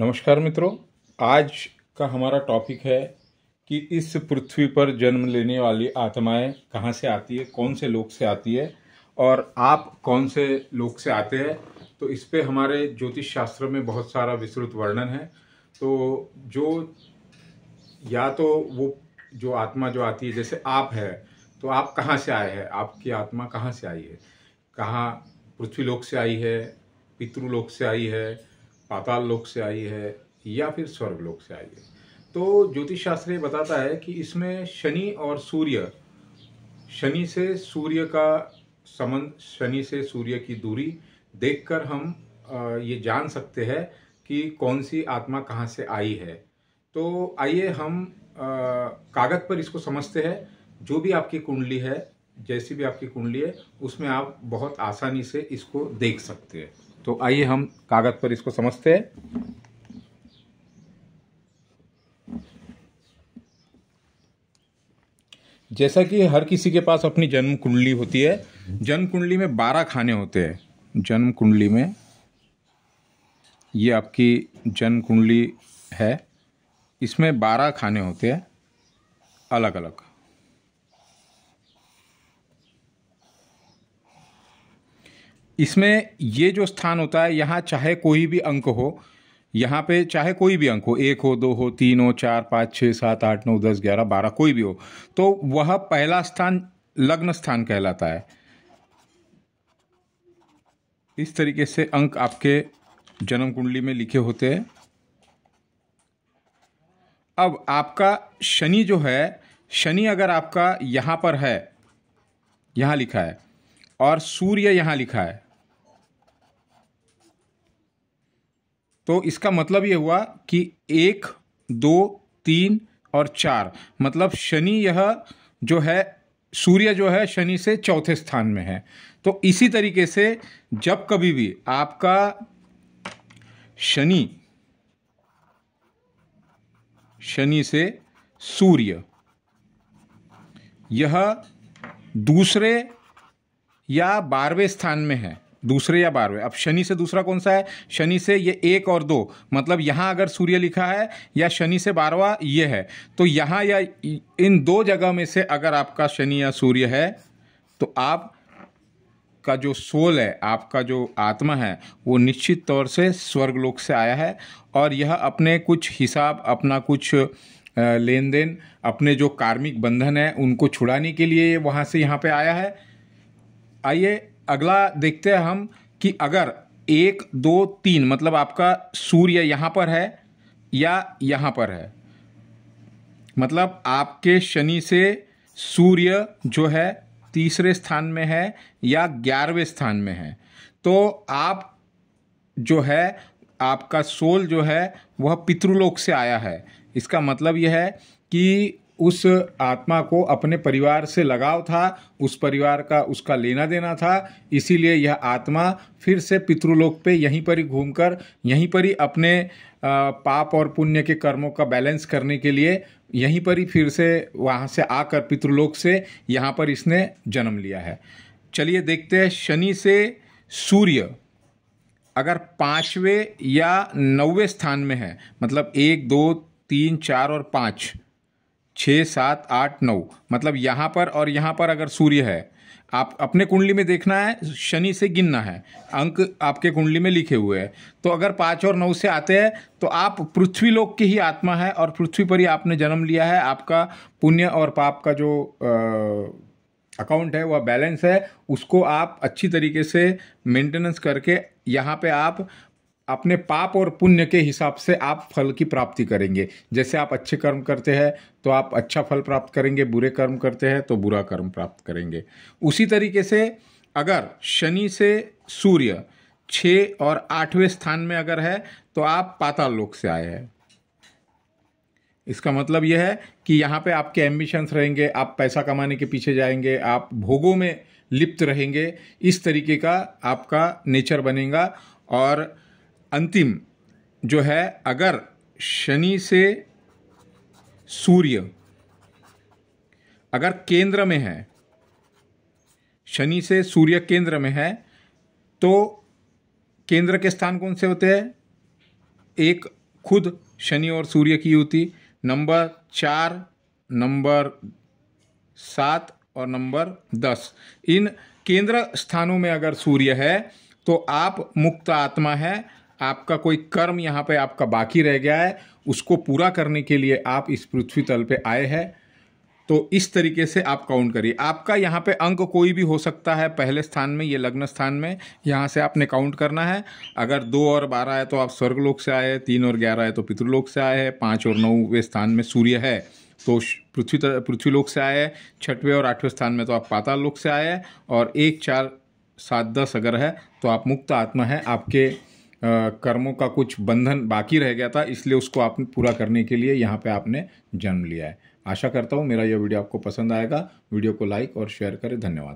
नमस्कार मित्रों आज का हमारा टॉपिक है कि इस पृथ्वी पर जन्म लेने वाली आत्माएं कहाँ से आती है कौन से लोग से आती है और आप कौन से लोग से आते हैं तो इस पर हमारे ज्योतिष शास्त्र में बहुत सारा विस्तृत वर्णन है तो जो या तो वो जो आत्मा जो आती है जैसे आप है तो आप कहाँ से आए हैं आपकी आत्मा कहाँ से आई है कहाँ पृथ्वी लोक से आई है पितृलोक से आई है पाताल लोक से आई है या फिर स्वर्ग लोक से आई है तो ज्योतिष शास्त्र ये बताता है कि इसमें शनि और सूर्य शनि से सूर्य का संबंध शनि से सूर्य की दूरी देखकर हम ये जान सकते हैं कि कौन सी आत्मा कहाँ से आई है तो आइए हम कागज पर इसको समझते हैं जो भी आपकी कुंडली है जैसी भी आपकी कुंडली है उसमें आप बहुत आसानी से इसको देख सकते हैं तो आइए हम कागज़ पर इसको समझते हैं जैसा कि हर किसी के पास अपनी जन्म कुंडली होती है जन्म कुंडली में बारह खाने होते हैं जन्म कुंडली में ये आपकी जन्म कुंडली है इसमें बारह खाने होते हैं अलग अलग इसमें ये जो स्थान होता है यहाँ चाहे कोई भी अंक हो यहाँ पे चाहे कोई भी अंक हो एक हो दो हो तीन हो चार पाँच छः सात आठ नौ दस ग्यारह बारह कोई भी हो तो वह पहला स्थान लग्न स्थान कहलाता है इस तरीके से अंक आपके जन्म कुंडली में लिखे होते हैं अब आपका शनि जो है शनि अगर आपका यहाँ पर है यहाँ लिखा है और सूर्य यहाँ लिखा है तो इसका मतलब ये हुआ कि एक दो तीन और चार मतलब शनि यह जो है सूर्य जो है शनि से चौथे स्थान में है तो इसी तरीके से जब कभी भी आपका शनि शनि से सूर्य यह दूसरे या बारहवें स्थान में है दूसरे या बारहवें अब शनि से दूसरा कौन सा है शनि से ये एक और दो मतलब यहाँ अगर सूर्य लिखा है या शनि से बारहवा ये है तो यहाँ या इन दो जगह में से अगर आपका शनि या सूर्य है तो आप का जो सोल है आपका जो आत्मा है वो निश्चित तौर से स्वर्गलोक से आया है और यह अपने कुछ हिसाब अपना कुछ लेन देन अपने जो कार्मिक बंधन है उनको छुड़ाने के लिए वहाँ से यहाँ पे आया है आइए अगला देखते हैं हम कि अगर एक दो तीन मतलब आपका सूर्य यहाँ पर है या यहाँ पर है मतलब आपके शनि से सूर्य जो है तीसरे स्थान में है या ग्यारहवें स्थान में है तो आप जो है आपका सोल जो है वह पितृलोक से आया है इसका मतलब यह है कि उस आत्मा को अपने परिवार से लगाव था उस परिवार का उसका लेना देना था इसीलिए यह आत्मा फिर से पितृलोक पे यहीं पर ही घूमकर यहीं पर ही अपने पाप और पुण्य के कर्मों का बैलेंस करने के लिए यहीं पर ही फिर से वहाँ से आकर पितृलोक से यहाँ पर इसने जन्म लिया है चलिए देखते हैं शनि से सूर्य अगर पाँचवें या नौवें स्थान में है मतलब एक दो तीन चार और पाँच छः सात आठ नौ मतलब यहाँ पर और यहाँ पर अगर सूर्य है आप अपने कुंडली में देखना है शनि से गिनना है अंक आपके कुंडली में लिखे हुए हैं तो अगर पाँच और नौ से आते हैं तो आप पृथ्वी लोक की ही आत्मा है और पृथ्वी पर ही आपने जन्म लिया है आपका पुण्य और पाप का जो अकाउंट है वह बैलेंस है उसको आप अच्छी तरीके से मेंटेनेंस करके यहाँ पे आप अपने पाप और पुण्य के हिसाब से आप फल की प्राप्ति करेंगे जैसे आप अच्छे कर्म करते हैं तो आप अच्छा फल प्राप्त करेंगे बुरे कर्म करते हैं तो बुरा कर्म प्राप्त करेंगे उसी तरीके से अगर शनि से सूर्य छः और आठवें स्थान में अगर है तो आप पाताल लोक से आए हैं इसका मतलब यह है कि यहाँ पे आपके एम्बिशंस रहेंगे आप पैसा कमाने के पीछे जाएंगे आप भोगों में लिप्त रहेंगे इस तरीके का आपका नेचर बनेगा और अंतिम जो है अगर शनि से सूर्य अगर केंद्र में है शनि से सूर्य केंद्र में है तो केंद्र के स्थान कौन से होते हैं एक खुद शनि और सूर्य की युति नंबर चार नंबर सात और नंबर दस इन केंद्र स्थानों में अगर सूर्य है तो आप मुक्त आत्मा है आपका कोई कर्म यहाँ पे आपका बाकी रह गया है उसको पूरा करने के लिए आप इस पृथ्वी तल पे आए हैं तो इस तरीके से आप काउंट करिए आपका यहाँ पे अंक कोई भी हो सकता है पहले स्थान में ये लग्न स्थान में यहाँ से आपने काउंट करना है अगर दो और बारह है तो आप स्वर्गलोक से आए तीन और ग्यारह है तो पितृलोक से आए हैं पाँच और नौवें स्थान में सूर्य है तो पृथ्वी पृथ्वी लोक से आए छठवें और आठवें स्थान में तो आप पाताल लोक से आए और एक चार सात दस अगर है तो आप मुक्त आत्मा है आपके कर्मों का कुछ बंधन बाकी रह गया था इसलिए उसको आप पूरा करने के लिए यहाँ पे आपने जन्म लिया है आशा करता हूँ मेरा यह वीडियो आपको पसंद आएगा वीडियो को लाइक और शेयर करें धन्यवाद